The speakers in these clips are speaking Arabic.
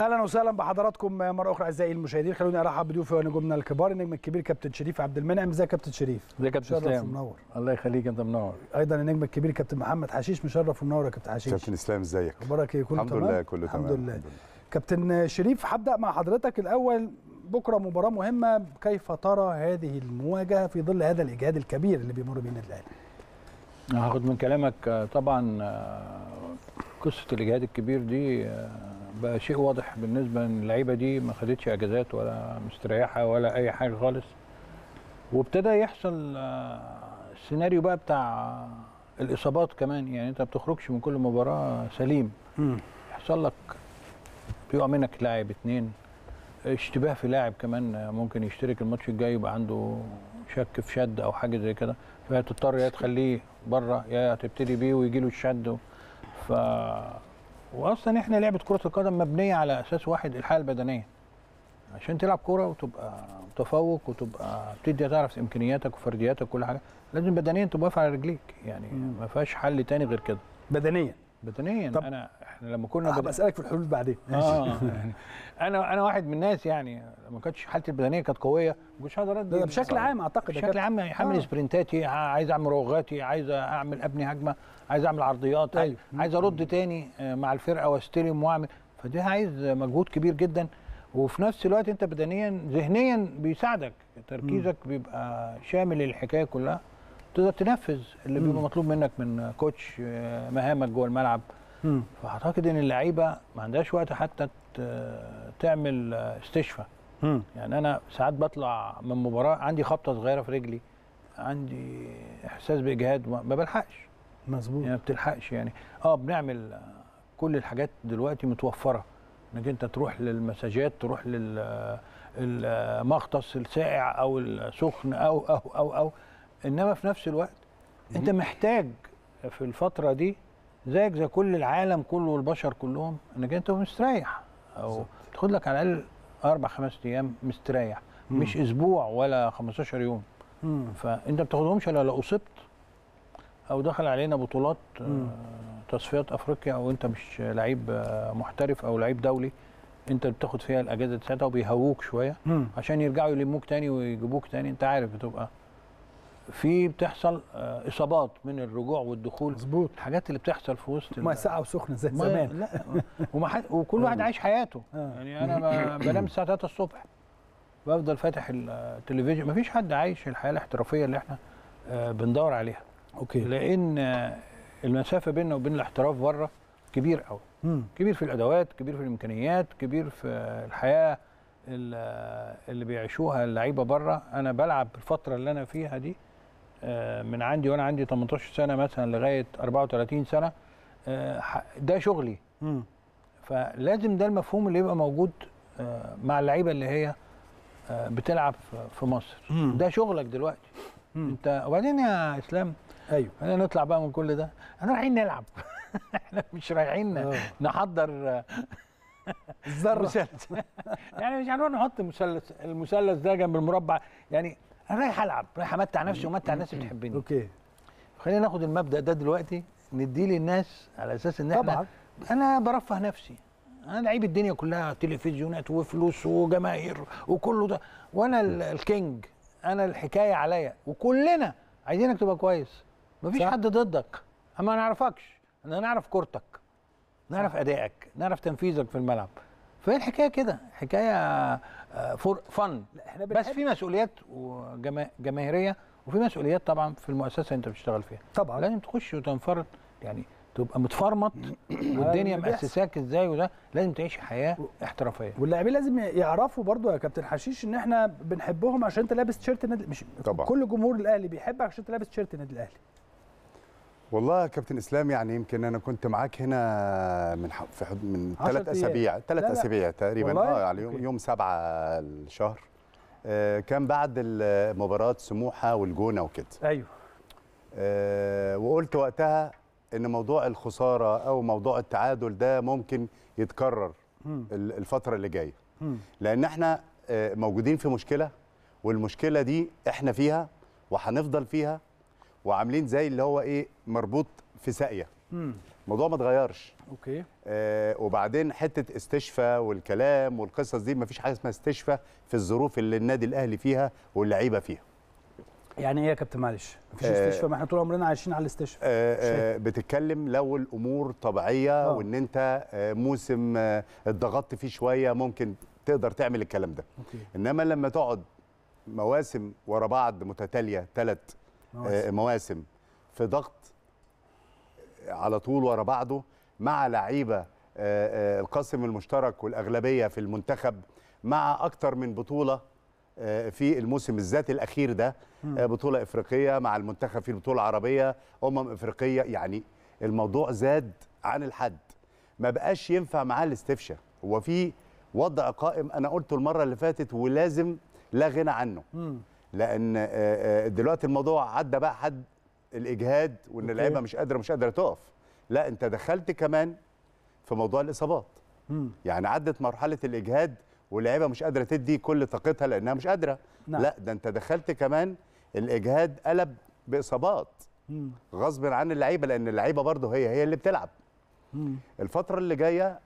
اهلا وسهلا بحضراتكم مره اخرى اعزائي المشاهدين خلوني ارحب بضيوفي ونجومنا الكبار النجم الكبير كابتن شريف عبد المنعم ازيك كابتن شريف ازيك كابتن اسلام منور الله يخليك انت منور ايضا النجم الكبير كابتن محمد حشيش مشرف ومنور يا كابتن حشيش كابتن اسلام ازيك اخبارك ايه كله الحمد تمام الحمد لله كله تمام الحمد لله كابتن شريف هبدا مع حضرتك الاول بكره مباراه مهمه كيف ترى هذه المواجهه في ظل هذا الاجهاد الكبير اللي بيمر بيه النادي الاهلي هاخد من كلامك آه، طبعا آه، قصه الاجهاد الكبير دي آه، بقى شيء واضح بالنسبه ان اللعيبه دي ما خدتش اجازات ولا مستريحه ولا اي حاجه خالص وابتدى يحصل السيناريو آه، بقى بتاع آه، الاصابات كمان يعني انت ما بتخرجش من كل مباراه سليم يحصل لك بيقع منك لاعب اتنين اشتباه في لاعب كمان ممكن يشترك الماتش الجاي يبقى عنده شك في شد او حاجه زي كده فهتضطر يا تخليه بره يا تبتدي بيه ويجي له الشد ف واصلا احنا لعبه كره القدم مبنيه على اساس واحد الحاله البدنيه عشان تلعب كوره وتبقى متفوق وتبقى بتدي تعرف امكانياتك وفردياتك وكل حاجه لازم بدنيا تبقى واقف على رجليك يعني ما فيهاش حل تاني غير كده بدنيا بدنيا طب انا احنا لما كنا بدأ... بسالك في الحلول بعدين اه انا انا واحد من الناس يعني ما كانتش حالتي البدنيه كانت قويه مش هقدر ادي بشكل عام اعتقد بشكل عام حامل يعني آه. سبرنتاتي عايز اعمل روغاتي عايز اعمل ابني هجمه عايز اعمل عرضيات أيوه. عايز ارد تاني آه، مع الفرقه واستلم واعمل فده عايز مجهود كبير جدا وفي نفس الوقت انت بدنيا ذهنيا بيساعدك تركيزك بيبقى شامل الحكايه كلها تقدر تنفذ اللي بيبقى مطلوب منك من كوتش آه، مهامك جوه الملعب فاعتقد ان اللعيبه ما عندهاش وقت حتى تعمل آه، استشفاء يعني انا ساعات بطلع من مباراه عندي خبطه صغيره في رجلي عندي احساس باجهاد ما بلحقش مظبوط يعني ما بتلحقش يعني اه بنعمل آه، كل الحاجات دلوقتي متوفره انك انت تروح للمساجات تروح للمغطس الساقع او السخن او او او او, أو انما في نفس الوقت انت محتاج في الفتره دي زيك زي كل العالم كله والبشر كلهم انك انت مستريح او تاخد لك على الاقل اربع خمس ايام مستريح مم. مش اسبوع ولا 15 يوم مم. فانت ما بتاخدهمش الا لو اصبت او دخل علينا بطولات آه، مم. تصفيات افريقيا او انت مش لعيب آه، محترف او لعيب دولي انت بتاخد فيها الاجازه بتاعتها وبيهووك شويه مم. عشان يرجعوا يلموك تاني ويجيبوك تاني انت عارف بتبقى في بتحصل آه، اصابات من الرجوع والدخول مظبوط الحاجات اللي بتحصل في وسط ما ساقعه وسخنه زي زمان لا ومح... وكل واحد آه. عايش حياته آه. يعني انا بنام الساعه 3 الصبح بفضل فاتح التلفزيون مفيش حد عايش الحياه الاحترافيه اللي احنا بندور عليها اوكي لان المسافه بيننا وبين الاحتراف بره كبير قوي كبير في الادوات كبير في الامكانيات كبير في الحياه اللي بيعيشوها اللعيبه بره انا بلعب الفتره اللي انا فيها دي آه، من عندي وانا عندي 18 سنه مثلا لغايه 34 سنه آه، ده شغلي فلازم ده المفهوم اللي يبقى موجود آه، مع اللعيبه اللي هي بتلعب في مصر ده شغلك دلوقتي انت وبعدين يا اسلام ايوه احنا نطلع بقى من كل ده احنا رايحين نلعب احنا مش رايحين نحضر الذره يعني مش هنروح نحط المثلث المثلث ده جنب المربع يعني انا رايح العب رايح امتع نفسي وامتع الناس اللي بتحبني اوكي خلينا ناخد المبدا ده دلوقتي نديه للناس على اساس ان احنا طبعا انا برفه نفسي انا لعيب الدنيا كلها تلفزيونات وفلوس وجماهير وكله ده وانا الكينج انا الحكايه عليا وكلنا عايزينك تبقى كويس مفيش صح. حد ضدك اما ما نعرفكش انا نعرف كورتك نعرف ادائك نعرف تنفيذك في الملعب فهي الحكايه كده حكايه فور آه، فن بس في مسؤوليات جماهيريه وفي مسؤوليات طبعا في المؤسسه اللي انت بتشتغل فيها طبعا لازم تخش وتنفرد يعني تبقى متفرمط آه، والدنيا مأسساك ازاي وده لازم تعيش حياه احترافيه واللاعبين لازم يعرفوا برضو يا كابتن حشيش ان احنا بنحبهم عشان انت لابس تيشيرت النادي مش طبعا. كل جمهور الاهلي بيحبك عشان انت لابس تيشيرت النادي الاهلي والله يا كابتن اسلام يعني يمكن انا كنت معاك هنا من في حد من ثلاث اسابيع ثلاث اسابيع تقريبا اه يعني يوم, يوم سبعة الشهر آه كان بعد مباراه سموحه والجونه وكده ايوه آه وقلت وقتها ان موضوع الخساره او موضوع التعادل ده ممكن يتكرر الفتره اللي جايه لان احنا آه، موجودين في مشكله والمشكله دي احنا فيها وهنفضل فيها وعاملين زي اللي هو ايه مربوط في ساقيه الموضوع ما اتغيرش اوكي آه وبعدين حته استشفاء والكلام والقصص دي ما فيش حاجه اسمها استشفاء في الظروف اللي النادي الاهلي فيها واللعيبه فيها يعني ايه يا كابتن معلش؟ مفيش آه استشفاء ما احنا طول عمرنا عايشين على الاستشفاء آه آه بتتكلم لو الامور طبيعيه آه. وان انت آه موسم آه اتضغطت فيه شويه ممكن تقدر تعمل الكلام ده أوكي. انما لما تقعد مواسم ورا بعض متتاليه ثلاث مواسم, آه، مواسم في ضغط آه، على طول ورا بعضه مع لعيبه آه، القاسم المشترك والاغلبيه في المنتخب مع اكتر من بطوله في الموسم الذات الاخير ده بطوله افريقيه مع المنتخب في البطوله العربيه امم افريقيه يعني الموضوع زاد عن الحد ما بقاش ينفع معاه الاستفشاء هو في وضع قائم انا قلته المره اللي فاتت ولازم لا غنى عنه لان آه، آه، دلوقتي الموضوع عدى بقى حد الاجهاد وان اللعيبه مش قادره مش قادره تقف لا انت دخلت كمان في موضوع الاصابات مم. يعني عدت مرحله الاجهاد واللعيبه مش قادره تدي كل طاقتها لانها مش قادره نعم. لا ده انت دخلت كمان الاجهاد قلب باصابات مم. غصب عن اللعيبه لان اللعيبه برضه هي هي اللي بتلعب مم. الفتره اللي جايه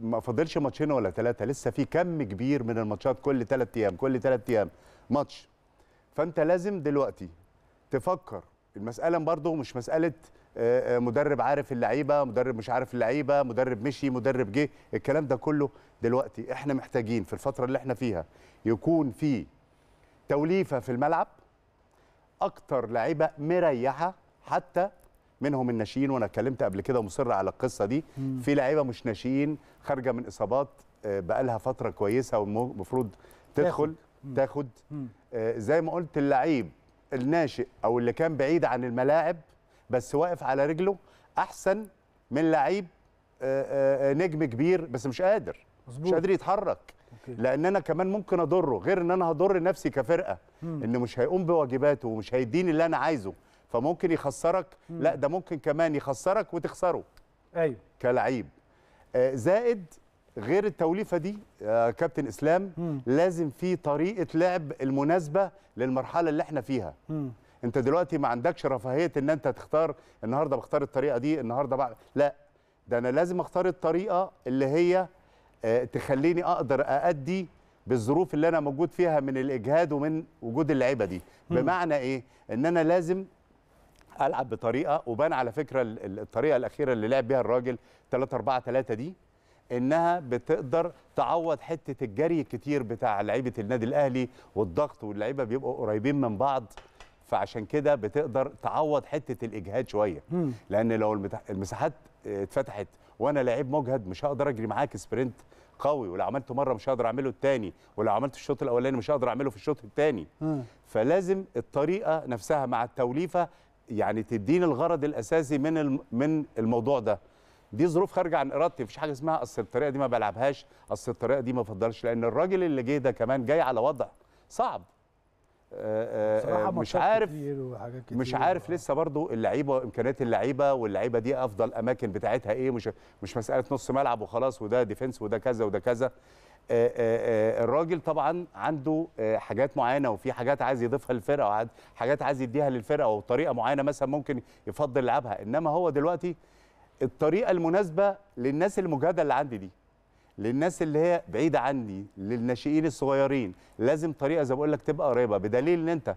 ما فاضلش ماتشين ولا ثلاثه لسه في كم كبير من الماتشات كل ثلاث ايام كل ثلاث ايام ماتش فانت لازم دلوقتي تفكر المساله برضه مش مساله آه، آه، مدرب عارف اللعيبه مدرب مش عارف اللعيبه مدرب مشي مدرب جه الكلام ده كله دلوقتي احنا محتاجين في الفتره اللي احنا فيها يكون في توليفه في الملعب اكتر لعيبه مريحه حتى منهم الناشئين وانا اتكلمت قبل كده ومصر على القصه دي مم. في لعيبه مش ناشئين خارجه من اصابات آه، بقالها فتره كويسه والمفروض تدخل تاخد آه، زي ما قلت اللعيب الناشئ او اللي كان بعيد عن الملاعب بس واقف على رجله احسن من لعيب آه، آه، نجم كبير بس مش قادر مزبوط. مش قادر يتحرك أوكي. لان انا كمان ممكن اضره غير ان انا هضر نفسي كفرقه مم. انه مش هيقوم بواجباته ومش هيديني اللي انا عايزه فممكن يخسرك مم. لا ده ممكن كمان يخسرك وتخسره ايوه كلعيب زائد غير التوليفه دي يا آه، كابتن اسلام مم. لازم في طريقه لعب المناسبه للمرحله اللي احنا فيها مم. انت دلوقتي ما عندكش رفاهيه ان انت تختار النهارده بختار الطريقه دي النهارده بعد لا ده انا لازم اختار الطريقه اللي هي آه، تخليني اقدر اادي بالظروف اللي انا موجود فيها من الاجهاد ومن وجود اللعيبه دي مم. بمعنى ايه ان انا لازم العب بطريقه وبان على فكره الطريقه الاخيره اللي لعب بيها الراجل 3 4 3 دي انها بتقدر تعوض حته الجري الكتير بتاع لعيبه النادي الاهلي والضغط واللعيبه بيبقوا قريبين من بعض فعشان كده بتقدر تعوض حته الاجهاد شويه لان لو المساحات اتفتحت وانا لعيب مجهد مش هقدر اجري معاك سبرنت قوي ولو عملته مره مش هقدر اعمله الثاني ولو عملت الشوط الاولاني مش هقدر اعمله في الشوط الثاني فلازم الطريقه نفسها مع التوليفه يعني تديني الغرض الاساسي من من الموضوع ده دي ظروف خارجه عن ارادتي مفيش حاجه اسمها اصل الطريقه دي ما بلعبهاش اصل الطريقه دي ما بفضلش لان الراجل اللي جه ده كمان جاي على وضع صعب آه، آه، آه، مش عارف كتير كتير مش عارف لسه برضو اللعيبه امكانيات اللعيبه واللعيبه دي افضل اماكن بتاعتها ايه مش مش مساله نص ملعب وخلاص وده ديفنس وده كذا وده كذا الراجل طبعا عنده حاجات معينه وفي حاجات عايز يضيفها للفرقه وحاجات عايز يديها للفرقه وطريقه معينه مثلا ممكن يفضل يلعبها انما هو دلوقتي الطريقه المناسبه للناس المجهده اللي عندي دي للناس اللي هي بعيده عني للناشئين الصغيرين لازم طريقه زي ما بقول لك تبقى قريبه بدليل ان انت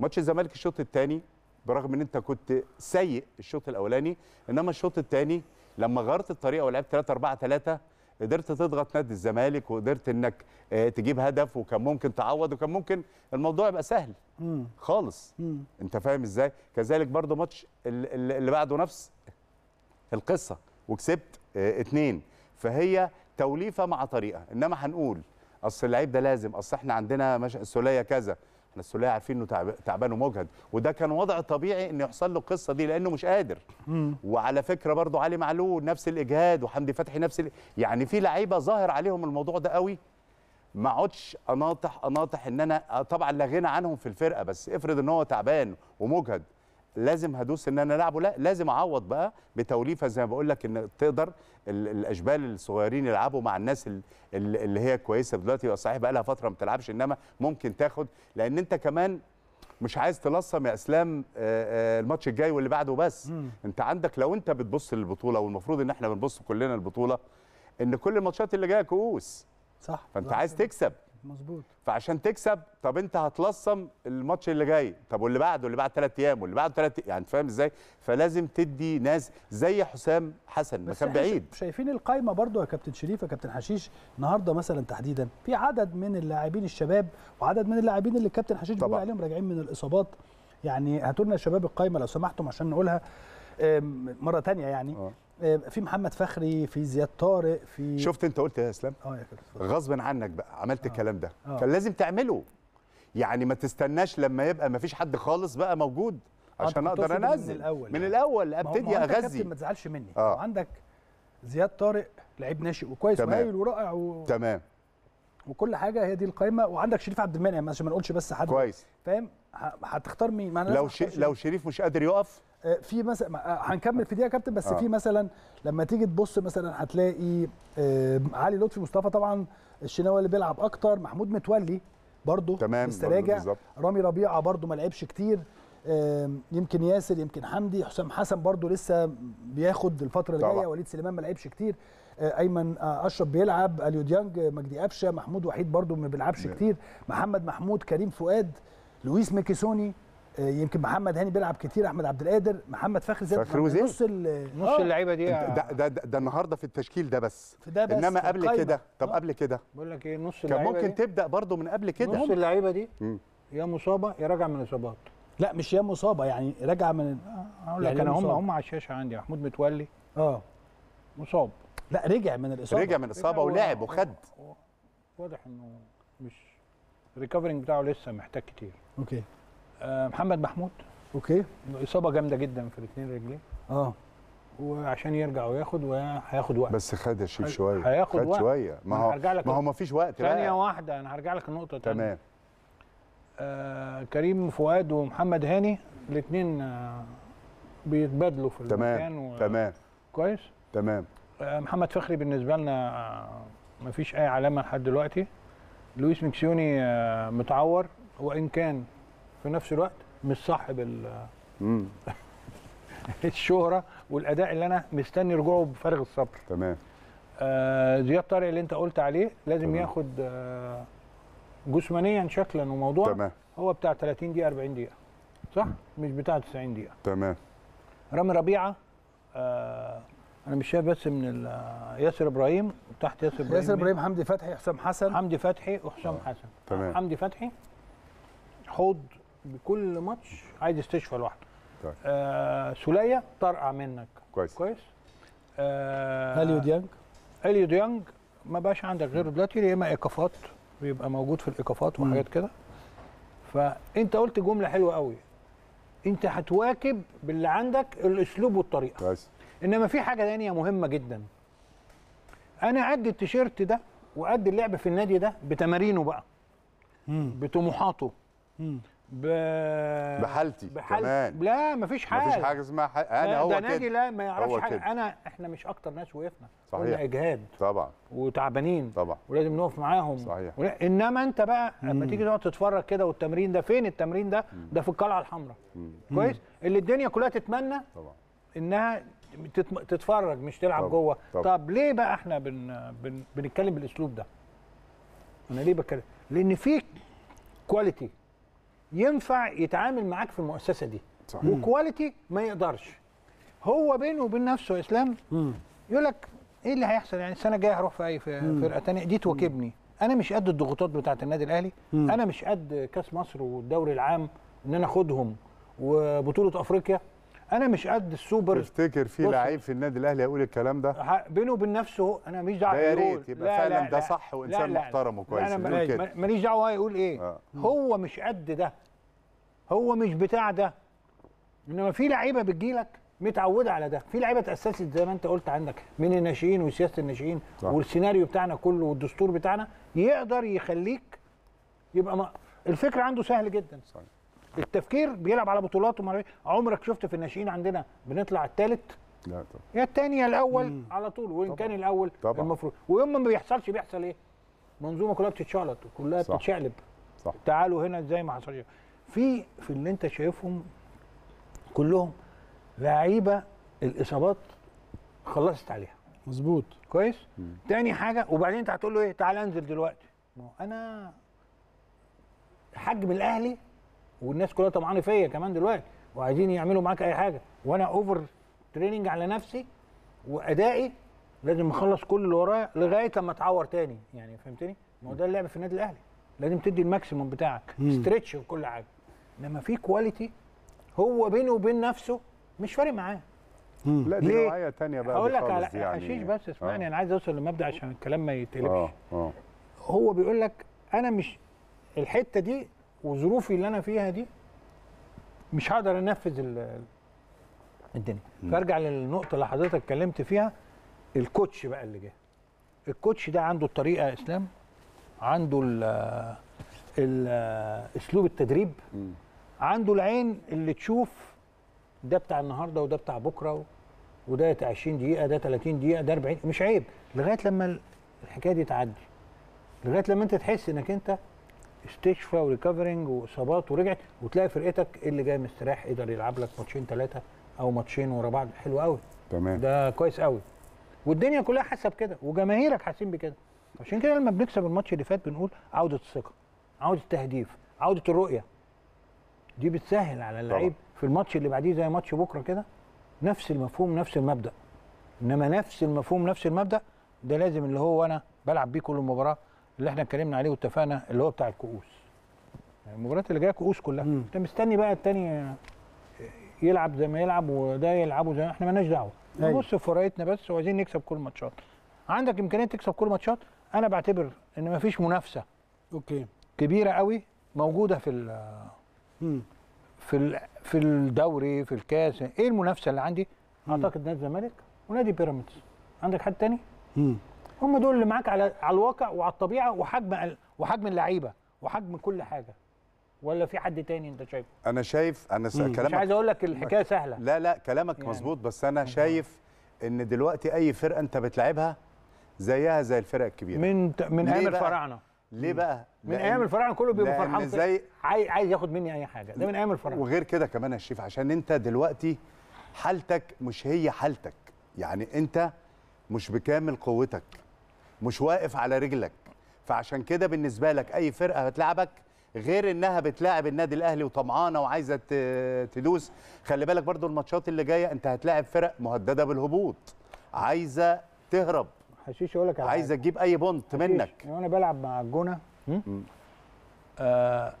ماتش الزمالك الشوط الثاني برغم ان انت كنت سيء الشوط الاولاني انما الشوط الثاني لما غيرت الطريقه ولعبت 3 4 3 قدرت تضغط نادي الزمالك وقدرت انك آه، تجيب هدف وكان ممكن تعوض وكان ممكن الموضوع يبقى سهل خالص انت فاهم ازاي كذلك برضو ماتش اللي بعده نفس القصه وكسبت اثنين آه، فهي توليفه مع طريقه انما هنقول اصل اللعيب ده لازم اصل احنا عندنا مش... السوليه كذا احنا السوليه عارفين انه تعب... تعبان ومجهد وده كان وضع طبيعي ان يحصل له القصه دي لانه مش قادر مم. وعلى فكره برضو علي معلول نفس الاجهاد وحمدي فتحي نفس ال... يعني في لعيبه ظاهر عليهم الموضوع ده قوي ما اقعدش اناطح اناطح ان انا آه، طبعا لا غنى عنهم في الفرقه بس افرض ان هو تعبان ومجهد لازم هدوس ان انا العبه لا لازم اعوض بقى بتوليفه زي ما بقول لك ان تقدر الاشبال الصغيرين يلعبوا مع الناس اللي هي كويسه دلوقتي صحيح بقى لها فتره ما بتلعبش انما ممكن تاخد لان انت كمان مش عايز تلصم يا اسلام الماتش الجاي واللي بعده بس م. انت عندك لو انت بتبص للبطوله والمفروض ان احنا بنبص كلنا البطوله ان كل الماتشات اللي جايه كؤوس صح فانت عايز تكسب مظبوط فعشان تكسب طب انت هتلصم الماتش اللي جاي طب واللي بعده واللي بعد ثلاث ايام واللي بعده ثلاث يعني فاهم ازاي فلازم تدي ناس زي حسام حسن ما كان بعيد شايفين القايمه برضو يا كابتن شريف يا كابتن حشيش النهارده مثلا تحديدا في عدد من اللاعبين الشباب وعدد من اللاعبين اللي كابتن حشيش بيقول عليهم راجعين من الاصابات يعني هاتوا لنا شباب القايمه لو سمحتم عشان نقولها مره ثانيه يعني أوه. آه، في محمد فخري في زياد طارق في شفت انت قلت إيه يا اسلام اه يا كابتن غصب عنك بقى عملت آه. الكلام ده آه. كان لازم تعمله يعني ما تستناش لما يبقى ما فيش حد خالص بقى موجود آه، عشان اقدر انزل من الاول من الاول ابتدي اغذي ما تزعلش مني آه. عندك زياد طارق لعيب ناشئ وكويس وهايل ورائع و... تمام وكل حاجه هي دي القايمه وعندك شريف عبد المنعم عشان ما نقولش بس حد كويس فاهم هتختار مين لو ش... لو شريف مش قادر يقف آه، في مثلا آه، هنكمل في دي يا كابتن بس آه. في مثلا لما تيجي تبص مثلا هتلاقي آه، علي لطفي مصطفى طبعا الشناوي اللي بيلعب اكتر محمود متولي برضو تمام مستراجع رامي ربيعه برضو ما لعبش كتير يمكن ياسر يمكن حمدي حسام حسن برضو لسه بياخد الفتره اللي جايه وليد سليمان ما لعبش كتير ايمن اشرف بيلعب اليو ديانج مجدي قفشه محمود وحيد برضو ما بيلعبش كتير محمد محمود كريم فؤاد لويس ميكيسوني آه، يمكن محمد هاني بيلعب كتير احمد عبد القادر محمد فخري زي فخري نص نص آه. اللعيبه دي ده, ده ده النهارده في التشكيل ده بس, في ده بس انما قبل كده طب آه. قبل كده بقول لك ايه نص اللعيبه كان ممكن دي. تبدا برده من قبل كده نص اللعيبه دي يا مصابه يا راجع من اصابات لا مش يا مصابه يعني راجع من اقول لك يعني انا هم هم على الشاشه عندي محمود متولي اه مصاب لا رجع من الاصابه رجع من الاصابه ولعب وخد واضح انه مش الريكفرنج بتاعه لسه محتاج كتير اوكي آه، محمد محمود اوكي اصابه جامده جدا في الاثنين رجليه اه وعشان يرجع وياخد وهياخد وقت بس خد يا شيف شويه هياخد خد وقت شويه ما هو ما هو ما فيش وقت بقى ثانيه واحده انا هرجع لك النقطه تانية تمام آه كريم فؤاد ومحمد هاني الاثنين آه بيتبادلوا في تمام المكان و... تمام كويس تمام آه محمد فخري بالنسبه لنا آه ما فيش اي علامه لحد دلوقتي لويس مكسيوني آه متعور وان كان في نفس الوقت مش صاحب ال الشهره والاداء اللي انا مستني رجوعه بفارغ الصبر تمام آه زياد طارق اللي انت قلت عليه لازم تمام. ياخد آه جسمانيا شكلا وموضوع تمام. هو بتاع 30 دقيقه 40 دقيقه صح مش بتاع 90 دقيقه تمام رامي ربيعه آه انا مش شايف بس من آه، ياسر ابراهيم تحت ياسر ابراهيم ياسر ابراهيم حمدي فتحي حسام حسن حمدي فتحي وحسام آه، حسن تمام حمدي فتحي حوض بكل ماتش عايز يستشفى لوحده طيب. آه سوليه طرقع منك كويس كويس آه اليو ديانج اليو ديانج ما بقاش عندك غيره دلوقتي يا اما ايقافات بيبقى موجود في الايقافات وحاجات كده فانت قلت جمله حلوه قوي انت هتواكب باللي عندك الاسلوب والطريقه كويس انما في حاجه ثانيه مهمه جدا انا قد التيشيرت ده وقد اللعب في النادي ده بتمارينه بقى مم. بطموحاته مم. ب... بحالتي بحال... كمان لا مفيش حاجه مفيش حاجه اسمها حاجة. انا هو ده ناجي لا ما يعرفش حاجه كده. انا احنا مش اكتر ناس وقفنا صحيح كنا اجهاد طبعا وتعبانين طبعا ولازم نقف معاهم صحيح ول... انما انت بقى لما تيجي تقعد تتفرج كده والتمرين ده فين التمرين ده مم. ده في القلعه الحمراء كويس اللي الدنيا كلها تتمنى طبعا انها تتفرج مش تلعب طبعا. جوه طبعا. طب ليه بقى احنا بن... بن... بنتكلم بالاسلوب ده انا ليه بتكلم لان في كواليتي ينفع يتعامل معاك في المؤسسه دي صحيح. وكواليتي ما يقدرش هو بينه وبين نفسه اسلام يقول لك ايه اللي هيحصل يعني السنه الجايه هروح في اي فرقه ثانيه دي تواكبني انا مش قد الضغوطات بتاعه النادي الاهلي انا مش قد كاس مصر والدوري العام ان انا اخدهم وبطوله افريقيا انا مش قد السوبر تفتكر في لعيب في النادي الاهلي هيقول الكلام ده بينه وبين نفسه انا ماليش دعوه يا ريت يبقى لا فعلا لا ده صح وانسان محترم وكويس انا ماليش دعوه هيقول ايه آه. هو مش قد ده هو مش بتاع ده انما في لعيبه بتجيلك متعوده على ده في لعيبه تاسست زي ما انت قلت عندك من الناشئين وسياسه الناشئين والسيناريو بتاعنا كله والدستور بتاعنا يقدر يخليك يبقى ما الفكره عنده سهل جدا صحيح. التفكير بيلعب على بطولات ومرة عمرك شفت في الناشئين عندنا بنطلع الثالث لا طبعا يا الثاني يا الاول مم. على طول وان طبعًا. كان الاول طبعًا. المفروض ويوم ما بيحصلش بيحصل ايه منظومه كلها بتتشعلط وكلها صح. بتتشقلب صح. تعالوا هنا ازاي ما حصلش في في اللي انت شايفهم كلهم لعيبه الاصابات خلصت عليها مظبوط كويس مم. تاني حاجه وبعدين انت هتقول له ايه تعال انزل دلوقتي ما انا حجم الاهلي والناس كلها طمعانه فيا كمان دلوقتي وعايزين يعملوا معاك اي حاجه وانا اوفر تريننج على نفسي وادائي لازم اخلص كل اللي ورايا لغايه لما اتعور تاني يعني فهمتني؟ ما هو ده اللعب في النادي الاهلي لازم تدي الماكسيموم بتاعك ستريتش وكل حاجه انما في كواليتي هو بينه وبين نفسه مش فارق معاه لا دي نوعيه ثانيه بقى هقول لك على يعني حشيش بس اسمعني آه. انا عايز اوصل لمبدا عشان الكلام ما يتقلبش آه. آه. هو بيقول لك انا مش الحته دي وظروفي اللي انا فيها دي مش هقدر انفذ الدنيا فارجع للنقطه اللي حضرتك اتكلمت فيها الكوتش بقى اللي جه الكوتش ده عنده الطريقه يا اسلام عنده الـ اسلوب التدريب م. عنده العين اللي تشوف ده بتاع النهارده وده بتاع بكره وده 20 دقيقه ده 30 دقيقه ده 40 مش عيب لغايه لما الحكايه دي تعدي لغايه لما انت تحس انك انت استشفى وريكفرنج واصابات ورجعت وتلاقي فرقتك اللي جاي مستريح قدر يلعب لك ماتشين ثلاثه او ماتشين ورا بعض حلو قوي تمام ده كويس قوي والدنيا كلها حاسه بكده وجماهيرك حاسين بكده عشان كده لما بنكسب الماتش اللي فات بنقول عوده الثقه عوده التهديف عوده الرؤيه دي بتسهل على اللعيب في الماتش اللي بعديه زي ماتش بكره كده نفس المفهوم نفس المبدا انما نفس المفهوم نفس المبدا ده لازم اللي هو انا بلعب بيه كل مباراه اللي احنا اتكلمنا عليه واتفقنا اللي هو بتاع الكؤوس المباريات يعني اللي جايه كؤوس كلها مم. انت مستني بقى التاني يلعب زي ما يلعب وده يلعبه زي ما احنا مالناش دعوه أيوه. نبص في فرقتنا بس وعايزين نكسب كل ماتشات عندك امكانيه تكسب كل ماتشات انا بعتبر ان مفيش منافسه اوكي كبيره قوي موجوده في ال في ال في الدوري في الكاس ايه المنافسه اللي عندي مم. اعتقد نادي الزمالك ونادي بيراميدز عندك حد تاني مم. هم دول اللي معاك على على الواقع وعلى الطبيعه وحجم وحجم اللعيبه وحجم كل حاجه ولا في حد تاني انت شايفه انا شايف انا س... كلامك مش عايز اقول لك الحكايه سهله لا لا كلامك يعني. مظبوط بس انا شايف ان دلوقتي اي فرقه انت بتلعبها زيها زي الفرق الكبيره من من ايام الفراعنه ليه بقى؟ من ايام الفراعنه كله بيبقى فرحان زي عايز ياخد مني اي حاجه ده من ايام الفراعنه وغير كده كمان يا شريف عشان انت دلوقتي حالتك مش هي حالتك يعني انت مش بكامل قوتك مش واقف على رجلك فعشان كده بالنسبه لك اي فرقه هتلعبك غير انها بتلاعب النادي الاهلي وطمعانه وعايزه تدوس خلي بالك برضو الماتشات اللي جايه انت هتلاعب فرق مهدده بالهبوط عايزه تهرب حشيش اقول لك عايزه تجيب اي بونت منك يعني وانا بلعب مع الجونه آه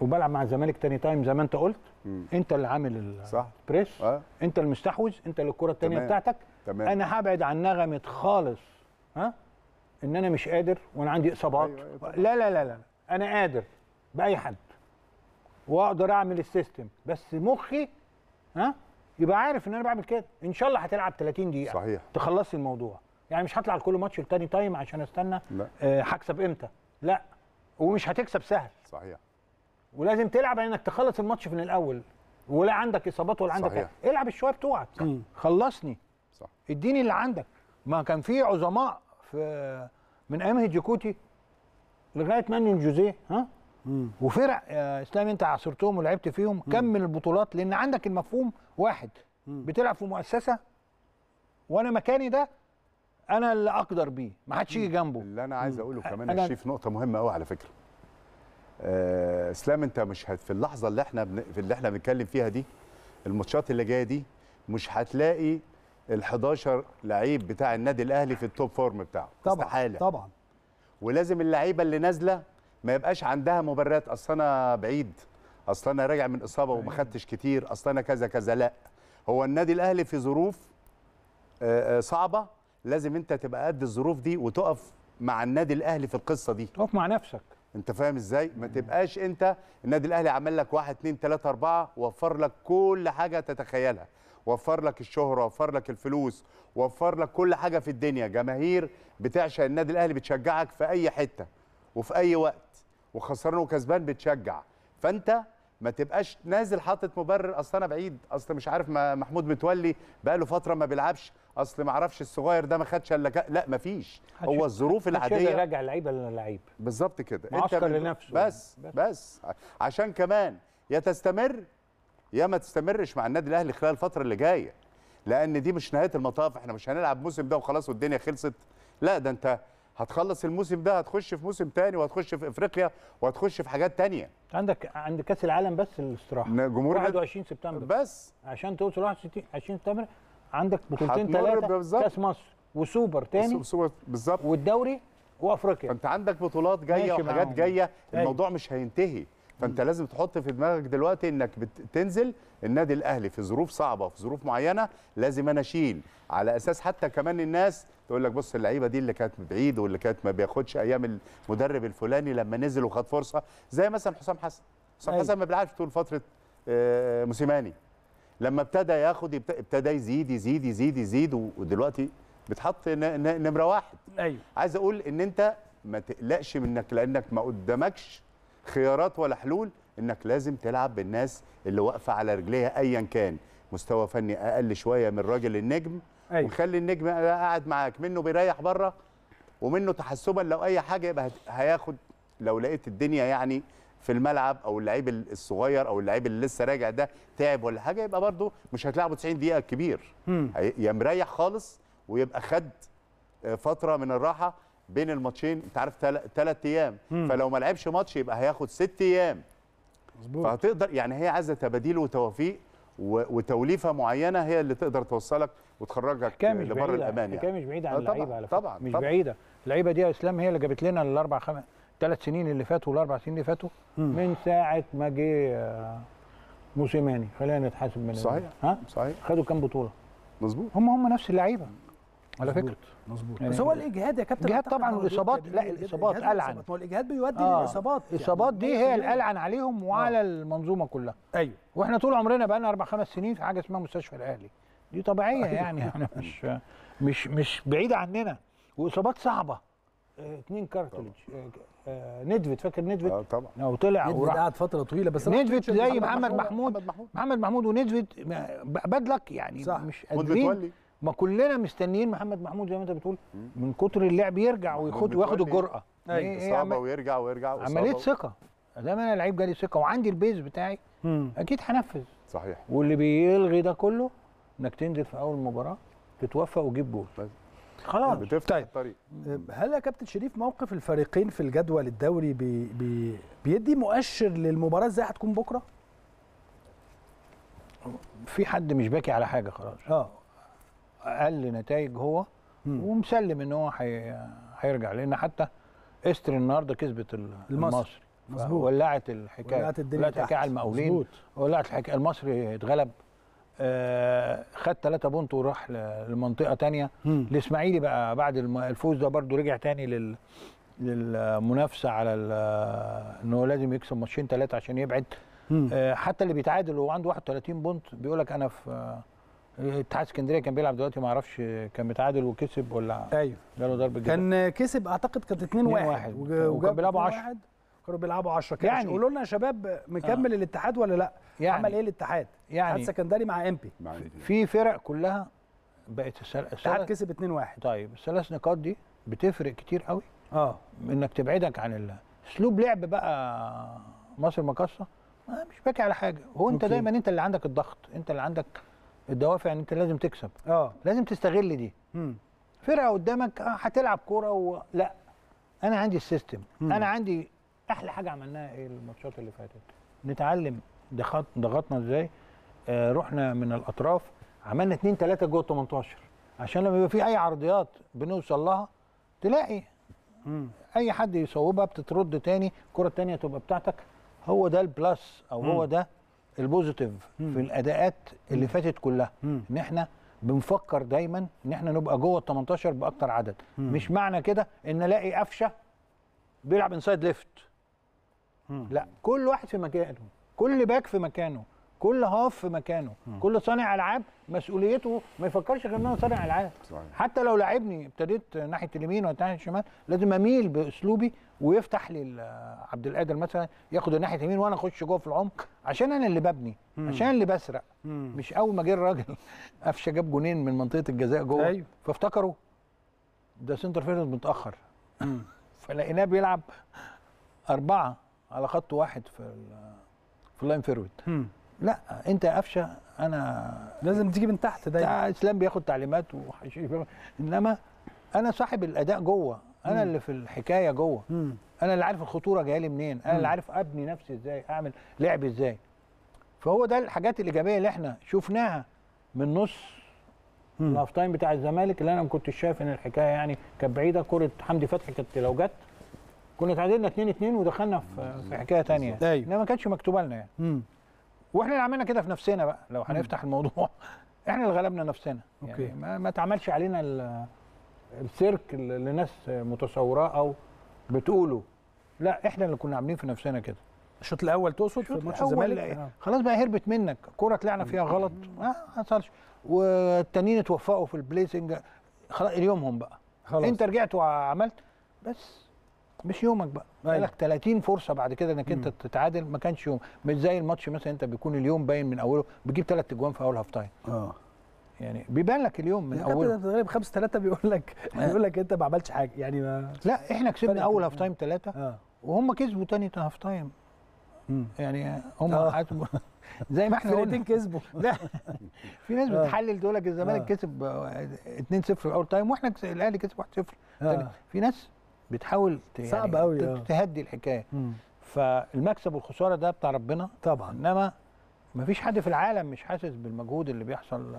وبلعب مع الزمالك تاني تايم زي ما انت قلت مم. انت اللي عامل البريس أه؟ انت المستحوذ انت اللي الكره الثانيه بتاعتك تمام. انا هبعد عن نغمه خالص ها ان انا مش قادر وانا عندي اصابات أيوة أيوة لا لا لا لا انا قادر باي حد واقدر اعمل السيستم بس مخي ها يبقى عارف ان انا بعمل كده ان شاء الله هتلعب 30 دقيقه صحيح تخلصي الموضوع يعني مش هطلع لكل ماتش التاني تايم عشان استنى آه، هكسب آه امتى لا ومش هتكسب سهل صحيح ولازم تلعب انك تخلص الماتش من الاول ولا عندك اصابات ولا عندك صحيح. العب الشويه بتوعك صح. خلصني صح اديني اللي عندك ما كان في عظماء في من ايام هيجيكوتي لغايه مانويل جوزيه ها وفرق يا آه، اسلام انت عاصرتهم ولعبت فيهم كم من البطولات لان عندك المفهوم واحد بتلعب في مؤسسه وانا مكاني ده انا اللي اقدر بيه ما حدش يجي جنبه اللي انا عايز اقوله كمان يا شريف نقطه مهمه قوي على فكره آه اسلام انت مش في اللحظه اللي احنا بن... في اللي احنا بنتكلم فيها دي الماتشات اللي جايه دي مش هتلاقي ال 11 لعيب بتاع النادي الاهلي في التوب فورم بتاعه طبعا استحاله طبعا ولازم اللعيبه اللي نازله ما يبقاش عندها مبررات اصل انا بعيد اصل انا راجع من اصابه وما أيوة. خدتش كتير اصل انا كذا كذا لا هو النادي الاهلي في ظروف آه، آه، صعبه لازم انت تبقى قد الظروف دي وتقف مع النادي الاهلي في القصه دي تقف مع نفسك انت فاهم ازاي ما تبقاش انت النادي الاهلي عمل لك 1 2 3 4 وفر لك كل حاجه تتخيلها وفر لك الشهره وفر لك الفلوس وفر لك كل حاجه في الدنيا جماهير بتعشق النادي الاهلي بتشجعك في اي حته وفي اي وقت وخسران وكسبان بتشجع فانت ما تبقاش نازل حاطط مبرر اصل انا بعيد اصل مش عارف محمود متولي بقاله فتره ما بيلعبش اصل ما اعرفش الصغير ده ما خدش الا لا ما فيش هو الظروف العاديه مش راجع ولا اللعيب بالظبط كده انت لنفسه بس بس عشان كمان يا تستمر يا ما تستمرش مع النادي الاهلي خلال الفتره اللي جايه لان دي مش نهايه المطاف احنا مش هنلعب موسم ده وخلاص والدنيا خلصت لا ده انت هتخلص الموسم ده هتخش في موسم تاني وهتخش في افريقيا وهتخش في حاجات تانية عندك عند كاس العالم بس الاستراحه جمهور 21 سبتمبر بس عشان توصل 21 سبتمبر عندك بطولتين ثلاثه كاس مصر وسوبر تاني بالظبط والدوري وافريقيا انت عندك بطولات جايه وحاجات جايه طيب. الموضوع مش هينتهي فانت لازم تحط في دماغك دلوقتي انك بتنزل النادي الاهلي في ظروف صعبه في ظروف معينه لازم انا اشيل على اساس حتى كمان الناس تقول لك بص اللعيبه دي اللي كانت بعيد واللي كانت ما بياخدش ايام المدرب الفلاني لما نزل وخد فرصه زي مثلا حسام حسن حسام أيوة. حسن ما بيلعبش طول فتره آه، موسيماني لما ابتدى ياخد ابتدى يزيد يزيد يزيد يزيد ودلوقتي بتحط نمره واحد ايوه عايز اقول ان انت ما تقلقش منك لانك ما قدامكش خيارات ولا حلول انك لازم تلعب بالناس اللي واقفه على رجليها ايا كان مستوى فني اقل شويه من راجل النجم أيوة. وخلي النجم قاعد معاك منه بيريح بره ومنه تحسبا لو اي حاجه يبقى هياخد لو لقيت الدنيا يعني في الملعب او اللعيب الصغير او اللعيب اللي لسه راجع ده تعب ولا حاجه يبقى برده مش هتلعبه 90 دقيقه كبير يا مريح خالص ويبقى خد آه، فتره من الراحه بين الماتشين انت عارف ثلاث ايام فلو ما لعبش ماتش يبقى هياخد ست ايام مظبوط فهتقدر يعني هي عايزه تباديل وتوافيق وتوليفه معينه هي اللي تقدر توصلك وتخرجك لبر الامان يعني حكايه مش بعيده عن آه، اللعيبه على فكره طبعا مش طبعًا. بعيده اللعيبه دي يا اسلام هي اللي جابت لنا الاربع خمس ثلاث سنين اللي فاتوا والاربع سنين اللي فاتوا من ساعه ما جه آه، موسيماني خلينا نتحاسب من صحيح ها صحيح خدوا كام بطوله مظبوط هم هم نفس اللعيبه على فكره مظبوط يعني بس هو الاجهاد يا كابتن الاجهاد طبعا والاصابات لا الاصابات العن هو الاجهاد بيودي آه. للاصابات يعني الاصابات دي هي الالعن عليهم وعلى آه. المنظومه كلها ايوه واحنا طول عمرنا بقى لنا اربع خمس سنين في حاجه اسمها مستشفى الاهلي دي طبيعيه أيوه. يعني احنا يعني مش مش مش بعيده عننا واصابات صعبه اثنين آه، كارتلج آه، آه، ندفت فاكر ندفت اه طبعا لو طلع ندفت قعد فتره طويله بس ندفت زي محمد محمود محمد محمود, محمود وندفت بادلك يعني صح. مش قادرين ما كلنا مستنيين محمد محمود زي ما انت بتقول من كتر اللعب يرجع وياخد وياخد إيه؟ الجرأه أيوة، إيه, إيه، صعبه ويرجع ويرجع عمليه ثقه ده انا لعيب جالي ثقه وعندي البيز بتاعي مم. اكيد هنفذ صحيح واللي بيلغي ده كله انك تنزل في اول مباراه تتوفق وتجيب جول خلاص بتفتح طيب. الطريق هل يا كابتن شريف موقف الفريقين في الجدول الدوري بي بي بيدي مؤشر للمباراه ازاي هتكون بكره؟ في حد مش باكي على حاجه خلاص اه اقل نتائج هو ومسلم ان هو هيرجع لان حتى استري النهارده كسبت المصري مظبوط ولعت الحكايه ولعت الدنيا ولعت الحكايه على المقاولين ولعت الحكايه المصري اتغلب آه خد ثلاثة بونت وراح لمنطقه ثانيه الاسماعيلي بقى بعد الفوز ده برده رجع ثاني لل للمنافسه على ان هو لازم يكسب ماتشين ثلاثه عشان يبعد آه حتى اللي بيتعادل وعنده عنده 31 بونت بيقول لك انا في اتحاد اسكندريه كان بيلعب دلوقتي ما اعرفش كان متعادل وكسب ولا ايوه جاله ضربه جزاء كان كسب اعتقد كانت 2-1 وكان بيلعبوا 10 كانوا بيلعبوا 10 كده يعني قولوا لنا يا شباب مكمل آه. الاتحاد ولا لا يعني عمل ايه الاتحاد يعني اتحاد سكندري مع امبي في فرق كلها بقت الاتحاد كسب 2-1 طيب الثلاث نقاط دي بتفرق كتير قوي اه انك تبعدك عن اسلوب لعب بقى مصر مقاصه مش باكي على حاجه هو انت أوكي. دايما انت اللي عندك الضغط انت اللي عندك الدوافع ان انت لازم تكسب اه لازم تستغل دي مم. فرقه قدامك آه، هتلعب كوره و... لا انا عندي السيستم مم. انا عندي احلى حاجه عملناها ايه الماتشات اللي فاتت نتعلم ضغط ضغطنا ازاي آه رحنا من الاطراف عملنا 2 3 جوه 18 عشان لما يبقى في اي عرضيات بنوصل لها تلاقي مم. اي حد يصوبها بتترد تاني الكره التانيه تبقى بتاعتك هو ده البلس او مم. هو ده البوزيتيف في الاداءات اللي فاتت كلها ان احنا بنفكر دايما ان احنا نبقى جوه ال 18 باكتر عدد مش معنى كده ان الاقي قفشه بيلعب انسايد ليفت لا كل واحد في مكانه كل باك في مكانه كل هاف في مكانه مم. كل صانع العاب مسؤوليته ما يفكرش غير ان انا صانع العاب صحيح. حتى لو لاعبني ابتديت ناحيه اليمين ولا ناحيه الشمال لازم اميل باسلوبي ويفتح لي عبد القادر مثلا ياخد الناحيه اليمين وانا اخش جوه في العمق عشان انا اللي ببني عشان اللي بسرق مش اول ما جه الراجل قفشه جاب جونين من منطقه الجزاء جوه أيوه. فافتكروا ده سنتر فيرد متاخر فلقيناه بيلعب اربعه على خط واحد في في اللاين فيرويد لا انت يا قفشه انا لازم تيجي من تحت دايما اسلام بياخد تعليمات وحشيش انما انا صاحب الاداء جوه انا اللي في الحكايه جوه انا اللي عارف الخطوره جايه لي منين انا اللي عارف ابني نفسي ازاي اعمل لعب ازاي فهو ده الحاجات الايجابيه اللي احنا شفناها من نص الهاف تايم بتاع الزمالك اللي انا ما كنتش شايف ان الحكايه يعني كانت بعيده كره حمدي فتحي كانت لو جت كنا اتعادلنا 2 2 ودخلنا في, حكايه ثانيه أيوه. انما ما كانتش مكتوبه لنا يعني مم. واحنا اللي عملنا كده في نفسنا بقى لو هنفتح الموضوع احنا اللي غلبنا نفسنا يعني أوكي. يعني ما اتعملش علينا السيرك اللي ناس متصوراه او بتقوله لا احنا اللي كنا عاملين في نفسنا كده الشوط الاول تقصد في ماتش الزمالك خلاص بقى هربت منك كوره طلعنا فيها غلط ما حصلش والتانيين اتوفقوا في البليسنج خلاص اليومهم بقى خلاص انت رجعت وعملت بس مش يومك بقى أيوه. بقى لك 30 فرصه بعد كده انك انت تتعادل ما كانش يوم مش زي الماتش مثلا انت بيكون اليوم باين من اوله بتجيب ثلاث اجوان في اول هاف تايم اه يعني بيبان لك اليوم من اول كابتن غالب 5 3 بيقول لك آه. بيقول لك انت ما عملتش حاجه يعني ما لا احنا كسبنا اول هاف تايم 3 آه. وهم كسبوا تاني هاف تايم يعني هم آه. حاسبوا زي ما احنا الاثنين كسبوا لا في ناس آه. بتحلل تقول لك الزمالك كسب 2-0 اول تايم واحنا الاهلي كسب 1-0 في ناس بتحاول يعني صعب قوي تهدي الحكايه فالمكسب والخساره ده بتاع ربنا طبعا انما مفيش حد في العالم مش حاسس بالمجهود اللي بيحصل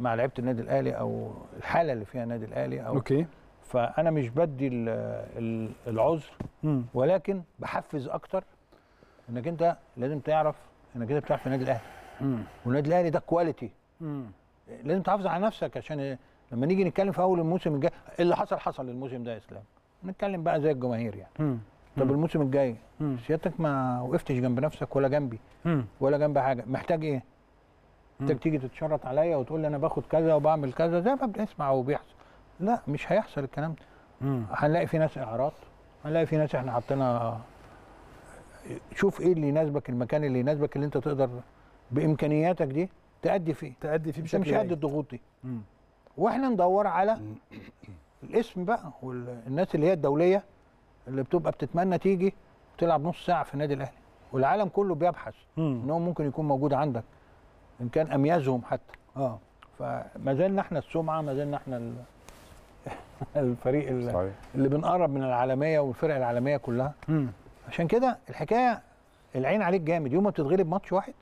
مع لعيبه النادي الاهلي او الحاله اللي فيها النادي الاهلي او اوكي فانا مش بدي العذر ولكن بحفز اكتر انك انت لازم تعرف انك انت بتلعب في النادي الاهلي والنادي الاهلي ده كواليتي لازم تحافظ على نفسك عشان لما نيجي نتكلم في اول الموسم الجاي اللي حصل حصل الموسم ده يا اسلام نتكلم بقى زي الجماهير يعني مم. طب الموسم الجاي سيادتك ما وقفتش جنب نفسك ولا جنبي مم. ولا جنب حاجه محتاج ايه انت بتيجي تتشرط عليا وتقول لي انا باخد كذا وبعمل كذا زي ما بنسمع وبيحصل لا مش هيحصل الكلام ده هنلاقي في ناس اعراض هنلاقي في ناس احنا حطينا شوف ايه اللي يناسبك المكان اللي يناسبك اللي انت تقدر بامكانياتك دي تأدي فيه تأدي فيه بشكل مش قد الضغوط دي واحنا ندور على الاسم بقى والناس اللي هي الدوليه اللي بتبقى بتتمنى تيجي تلعب نص ساعه في النادي الاهلي والعالم كله بيبحث ان هو ممكن يكون موجود عندك ان كان اميزهم حتى اه فما زلنا احنا السمعه ما زلنا احنا الفريق اللي, صحيح. اللي بنقرب من العالميه والفرق العالميه كلها م. عشان كده الحكايه العين عليك جامد يوم ما بتتغلب ماتش واحد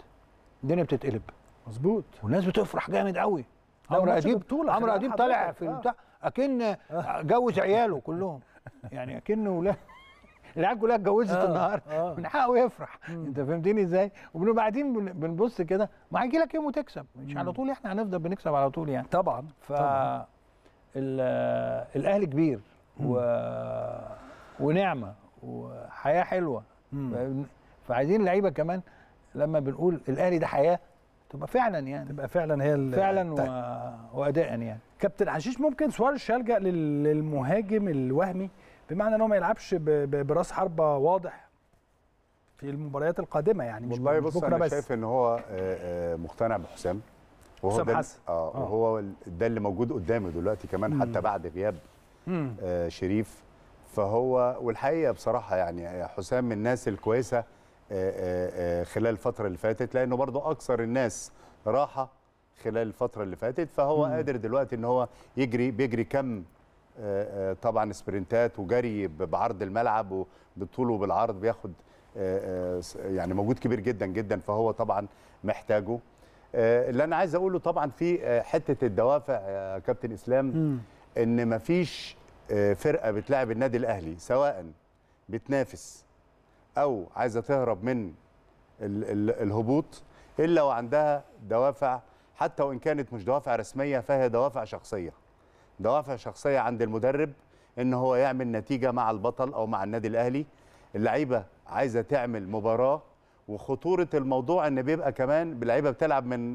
الدنيا بتتقلب مظبوط والناس بتفرح جامد قوي آه، عمرو اديب عمرو اديب طالع في البتاع آه. اكن جوز عياله كلهم يعني اكن ولاد العيال كلها اتجوزت آه، النهارده آه. من حقه يفرح مم. انت فهمتني ازاي وبنبقى قاعدين بنبص كده ما هيجي لك يوم وتكسب مش على طول احنا هنفضل بنكسب على طول يعني طبعا ف الاهلي كبير و... ونعمه وحياه حلوه ف... فعايزين لعيبه كمان لما بنقول الاهلي ده حياه تبقى فعلا يعني تبقى فعلا هي فعلا و... واداء يعني كابتن عشيش ممكن سوارش يلجا للمهاجم الوهمي بمعنى انه ما يلعبش براس حربه واضح في المباريات القادمه يعني مش والله بص انا بس. شايف ان هو آه، آه، مقتنع بحسام وهو حسام حسن اه, آه. وهو ده اللي موجود قدامه دلوقتي كمان مم. حتى بعد غياب آه شريف فهو والحقيقه بصراحه يعني حسام من الناس الكويسه خلال الفتره اللي فاتت لانه برضه اكثر الناس راحه خلال الفتره اللي فاتت فهو مم. قادر دلوقتي ان هو يجري بيجري كم طبعا سبرنتات وجري بعرض الملعب وبالطول وبالعرض بياخد آه، آه، يعني مجهود كبير جدا جدا فهو طبعا محتاجه آه، اللي انا عايز اقوله طبعا في حته الدوافع يا كابتن اسلام ان مفيش فرقه بتلاعب النادي الاهلي سواء بتنافس او عايزه تهرب من الهبوط الا وعندها دوافع حتى وان كانت مش دوافع رسميه فهي دوافع شخصيه دوافع شخصيه عند المدرب ان هو يعمل نتيجه مع البطل او مع النادي الاهلي اللعيبه عايزه تعمل مباراه وخطوره الموضوع ان بيبقى كمان اللعيبه بتلعب من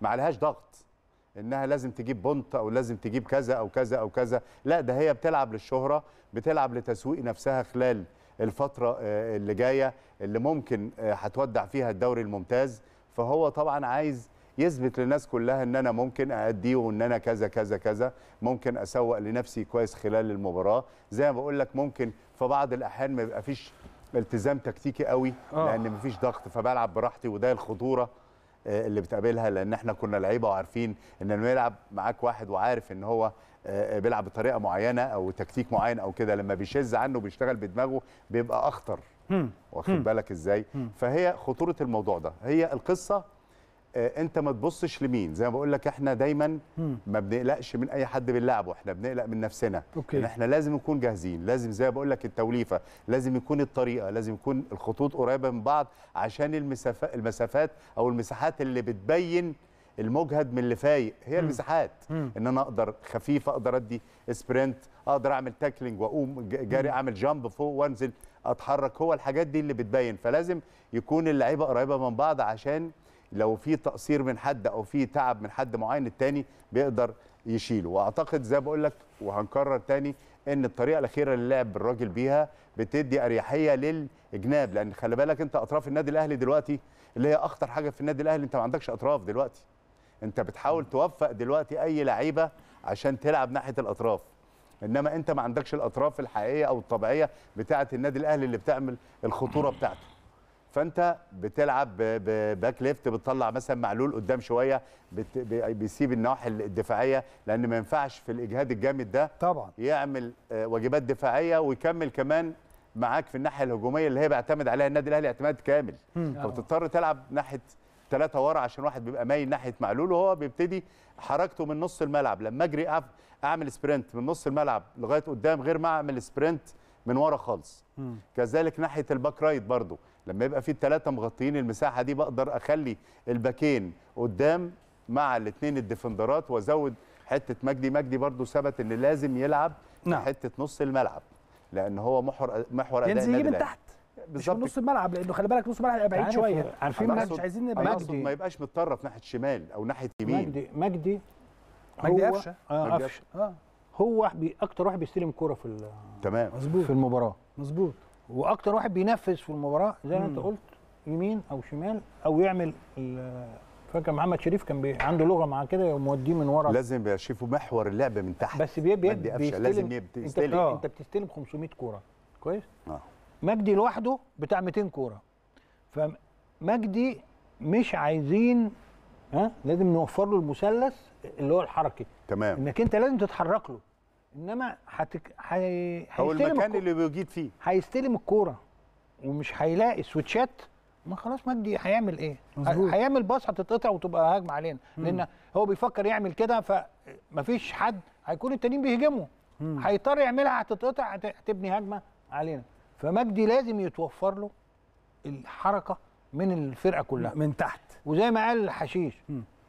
ما عليهاش ضغط انها لازم تجيب بونت او لازم تجيب كذا او كذا او كذا لا ده هي بتلعب للشهره بتلعب لتسويق نفسها خلال الفتره آه، اللي جايه اللي ممكن آه، هتودع فيها الدوري الممتاز فهو طبعا عايز يثبت للناس كلها ان انا ممكن اادي وان انا كذا كذا كذا ممكن اسوق لنفسي كويس خلال المباراه زي ما بقول لك ممكن في بعض الاحيان ما يبقى فيش التزام تكتيكي قوي أوه. لان ما فيش ضغط فبلعب براحتي وده الخطوره آه، اللي بتقابلها لان احنا كنا لعيبه وعارفين ان لما يلعب معاك واحد وعارف ان هو آه، بيلعب بطريقه معينه او تكتيك معين او كده لما بيشز عنه وبيشتغل بدماغه بيبقى اخطر واخد بالك ازاي فهي خطوره الموضوع ده هي القصه آه، انت ما تبصش لمين زي ما بقول لك احنا دايما ما بنقلقش من اي حد باللعب احنا بنقلق من نفسنا أوكي. ان احنا لازم نكون جاهزين لازم زي ما بقول لك التوليفه لازم يكون الطريقه لازم يكون الخطوط قريبه من بعض عشان المسافات المسافات او المساحات اللي بتبين المجهد من اللي فايق هي مم. المساحات مم. ان انا اقدر خفيف اقدر ادي سبرنت اقدر اعمل تاكلينج واقوم جاري مم. اعمل جامب فوق وانزل اتحرك هو الحاجات دي اللي بتبين فلازم يكون اللعيبه قريبه من بعض عشان لو في تقصير من حد او في تعب من حد معين التاني بيقدر يشيله واعتقد زي بقول لك وهنكرر تاني ان الطريقه الاخيره اللي لعب الراجل بيها بتدي اريحيه للاجناب لان خلي بالك انت اطراف النادي الاهلي دلوقتي اللي هي اخطر حاجه في النادي الاهلي انت ما عندكش اطراف دلوقتي انت بتحاول توفق دلوقتي اي لعيبه عشان تلعب ناحيه الاطراف انما انت ما عندكش الاطراف الحقيقيه او الطبيعيه بتاعه النادي الاهلي اللي بتعمل الخطوره بتاعته فانت بتلعب باك ليفت بتطلع مثلا معلول قدام شويه بيسيب النواحي الدفاعيه لان ما ينفعش في الاجهاد الجامد ده طبعا يعمل آه، واجبات دفاعيه ويكمل كمان معاك في الناحيه الهجوميه اللي هي بيعتمد عليها النادي الاهلي اعتماد كامل فبتضطر تلعب ناحيه ثلاثه ورا عشان واحد بيبقى مايل ناحيه معلول وهو بيبتدي حركته من نص الملعب لما اجري اعمل سبرنت من نص الملعب لغايه قدام غير ما اعمل سبرنت من ورا خالص كذلك ناحيه الباك رايت برضه لما يبقى في الثلاثه مغطيين المساحه دي بقدر اخلي الباكين قدام مع الاثنين الديفندرات وازود حته مجدي مجدي برضو ثبت ان لازم يلعب نعم. في حته نص الملعب لان هو محور محور اداء النادي من تحت بالظبط مش نص الملعب لانه خلي بالك نص الملعب هيبقى بعيد شويه عارفين مش عايزين نبقى مجدي ما يبقاش متطرف ناحيه شمال او ناحيه يمين مجدي مجدي مجدي قفشه اه قفشه اه هو اكتر واحد بيستلم كوره في تمام مظبوط في المباراه مظبوط واكتر واحد بينفذ في المباراه زي ما انت قلت يمين او شمال او يعمل فاكر محمد شريف كان عنده لغه مع كده موديه من ورا لازم يبقى شريف محور اللعب من تحت بس بيبقى بيستلم لازم يبقى انت, آه. آه. انت بتستلم 500 كوره كويس آه. مجدي لوحده بتاع 200 كوره فمجدي مش عايزين ها لازم نوفر له المثلث اللي هو الحركي تمام انك انت لازم تتحرك له انما هتك... هي... او المكان اللي بيجيد فيه هيستلم الكوره ومش هيلاقي سويتشات ما خلاص مجدي هيعمل ايه؟ مظبوط هيعمل باص هتتقطع وتبقى هجمه علينا لان هو بيفكر يعمل كده فمفيش حد هيكون التانيين بيهجموا هيضطر يعملها هتتقطع هتبني هجمه علينا فمجدي لازم يتوفر له الحركه من الفرقه كلها من تحت وزي ما قال حشيش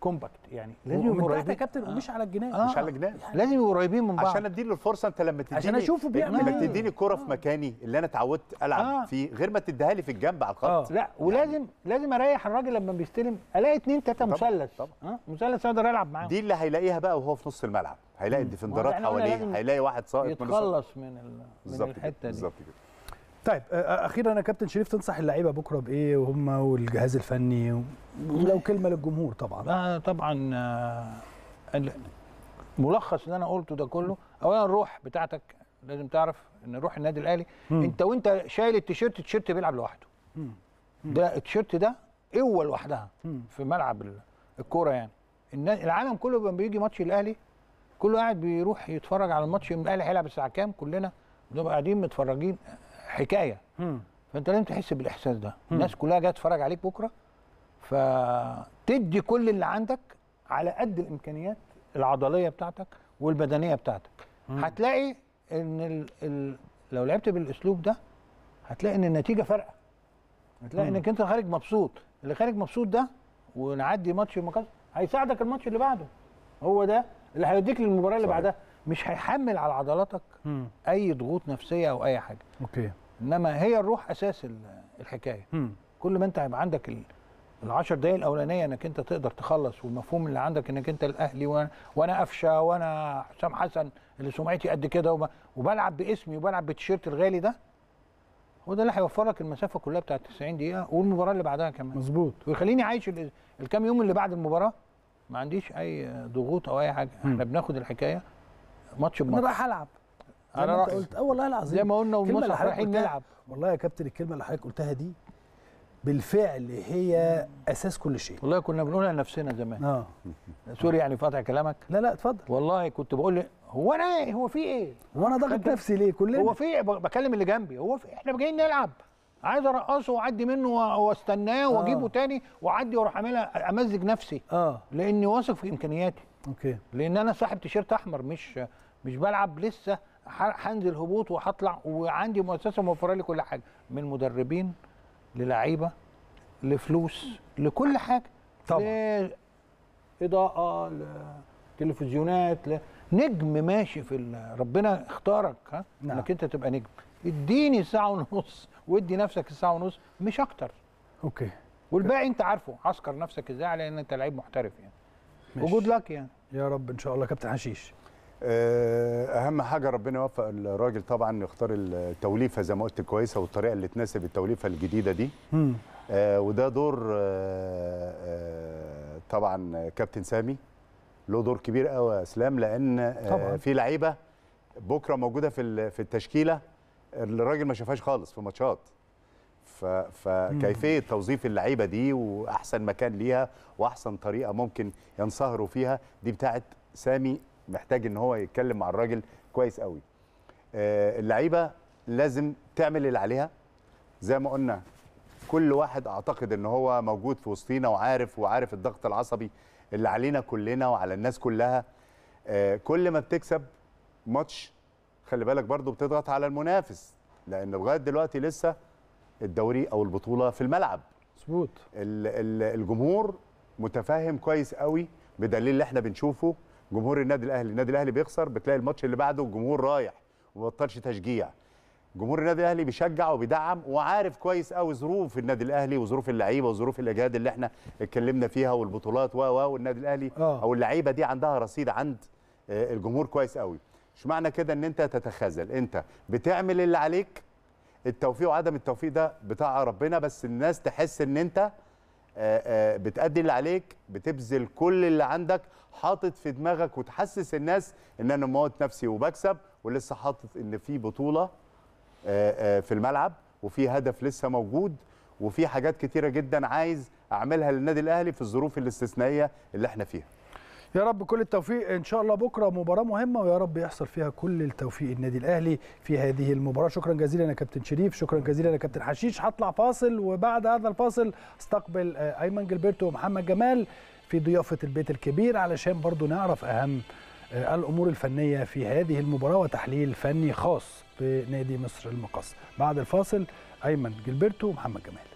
كومباكت يعني لازم يبقوا قريبين يا كابتن ومش آه. على الجناح آه. مش على الجناح يعني لازم يبقوا قريبين من بعض عشان اديله الفرصه انت لما تديني عشان اشوفه بيعمل انك تديني الكوره إيه. في آه. مكاني اللي انا اتعودت العب آه. فيه غير ما تديها لي في الجنب على الخط آه. لا يعني ولازم يعني. لازم اريح الراجل لما بيستلم الاقي اثنين ثلاثه مثلث طبعا آه. مثلث اقدر العب معاهم دي اللي هيلاقيها بقى وهو في نص الملعب هيلاقي الديفندرات حواليه هيلاقي واحد سائق من يتخلص من, من الحته دي بالظبط كده طيب اخيرا يا كابتن شريف تنصح اللعيبه بكره بايه وهم والجهاز الفني ولو كلمه للجمهور طبعا لا طبعا آه، ملخص اللي انا قلته ده كله اولا الروح بتاعتك لازم تعرف ان روح النادي الاهلي انت وانت شايل التيشيرت التيشيرت بيلعب لوحده ده التيشيرت ده قوه لوحدها في ملعب الكوره يعني العالم كله لما بيجي ماتش الاهلي كله قاعد بيروح يتفرج على الماتش الاهلي هيلعب الساعه كام كلنا بنبقى قاعدين متفرجين حكايه مم. فانت لازم تحس بالاحساس ده مم. الناس كلها جايه تتفرج عليك بكره فتدي كل اللي عندك على قد الامكانيات العضليه بتاعتك والبدنيه بتاعتك مم. هتلاقي ان الـ الـ لو لعبت بالاسلوب ده هتلاقي ان النتيجه فارقه هتلاقي مم. انك انت خارج مبسوط اللي خارج مبسوط ده ونعدي ماتش المكان هيساعدك الماتش اللي بعده هو ده اللي هيوديك للمباراه اللي بعدها مش هيحمل على عضلاتك مم. اي ضغوط نفسيه او اي حاجه اوكي انما هي الروح اساس الحكايه م. كل ما انت هيبقى عندك ال... العشر دقايق الاولانيه انك انت تقدر تخلص والمفهوم اللي عندك انك انت الاهلي وانا وانا قفشه وانا حسام حسن اللي سمعتي قد كده وب... وبلعب باسمي وبلعب بالتيشيرت الغالي ده هو ده اللي هيوفر لك المسافه كلها بتاعت 90 دقيقه والمباراه اللي بعدها كمان مظبوط ويخليني عايش ال... الكام يوم اللي بعد المباراه ما عنديش اي ضغوط او اي حاجه احنا بناخد الحكايه ماتش بماتش انا رايح العب انا رأيي قلت اه والله العظيم زي ما قلنا والماتش رايحين نلعب والله يا كابتن الكلمه اللي حضرتك قلتها دي بالفعل هي اساس كل شيء والله كنا بنقولها لنفسنا زمان اه سوري يعني فاتح كلامك لا لا اتفضل والله كنت بقول هو انا ايه هو في ايه هو انا ضاغط نفسي ليه كلنا هو في إيه؟ بكلم اللي جنبي هو في احنا جايين نلعب عايز ارقصه واعدي منه واستناه واجيبه آه. تاني واعدي واروح اعملها امزج نفسي اه لاني واثق في امكانياتي اوكي لان انا صاحب تيشيرت احمر مش مش بلعب لسه هنزل هبوط وهطلع وعندي مؤسسه موفره لي كل حاجه من مدربين للعيبه لفلوس لكل حاجه طبعا اضاءه لتلفزيونات ل... نجم ماشي في ال... ربنا اختارك ها نعم. انك انت تبقى نجم اديني ساعه ونص وادي نفسك الساعه ونص مش اكتر اوكي والباقي انت عارفه عسكر نفسك ازاي لان انت لعيب محترف يعني وجود لك يعني يا رب ان شاء الله كابتن حشيش آه، اهم حاجه ربنا يوفق الراجل طبعا يختار التوليفه زي ما قلت كويسه والطريقه اللي تناسب التوليفه الجديده دي آه وده دور آه آه طبعا كابتن سامي له دور كبير قوي يا اسلام لان آه في لعيبه بكره موجوده في في التشكيله الراجل ما شافهاش خالص في ماتشات فكيفيه توظيف اللعيبه دي واحسن مكان ليها واحسن طريقه ممكن ينصهروا فيها دي بتاعت سامي محتاج ان هو يتكلم مع الراجل كويس قوي آه، اللعيبه لازم تعمل اللي عليها زي ما قلنا كل واحد اعتقد ان هو موجود في وسطينا وعارف وعارف الضغط العصبي اللي علينا كلنا وعلى الناس كلها آه، كل ما بتكسب ماتش خلي بالك برضو بتضغط على المنافس لان لغايه دلوقتي لسه الدوري او البطوله في الملعب مظبوط الجمهور متفاهم كويس قوي بدليل اللي احنا بنشوفه جمهور النادي الاهلي النادي الاهلي بيخسر بتلاقي الماتش اللي بعده الجمهور رايح ومبطلش تشجيع جمهور النادي الاهلي بيشجع وبيدعم وعارف كويس قوي ظروف النادي الاهلي وظروف اللعيبه وظروف الاجهاد اللي احنا اتكلمنا فيها والبطولات و و والنادي الاهلي آه. او اللعيبه دي عندها رصيد عند آه، الجمهور كويس قوي مش معنى كده ان انت تتخاذل انت بتعمل اللي عليك التوفيق وعدم التوفيق ده بتاع ربنا بس الناس تحس ان انت آه، آه، بتأدي اللي عليك بتبذل كل اللي عندك حاطط في دماغك وتحسس الناس ان انا موت نفسي وبكسب ولسه حاطط ان في بطوله آه، في الملعب وفي هدف لسه موجود وفي حاجات كتيره جدا عايز اعملها للنادي الاهلي في الظروف الاستثنائيه اللي احنا فيها يا رب كل التوفيق ان شاء الله بكره مباراه مهمه ويا رب يحصل فيها كل التوفيق النادي الاهلي في هذه المباراه شكرا جزيلا يا كابتن شريف شكرا جزيلا يا كابتن حشيش هطلع فاصل وبعد هذا الفاصل استقبل آه، ايمن جلبرتو ومحمد جمال في ضيافه البيت الكبير علشان برضو نعرف اهم آه، الامور الفنيه في هذه المباراه وتحليل فني خاص بنادي مصر المقص بعد الفاصل ايمن جلبرتو ومحمد جمال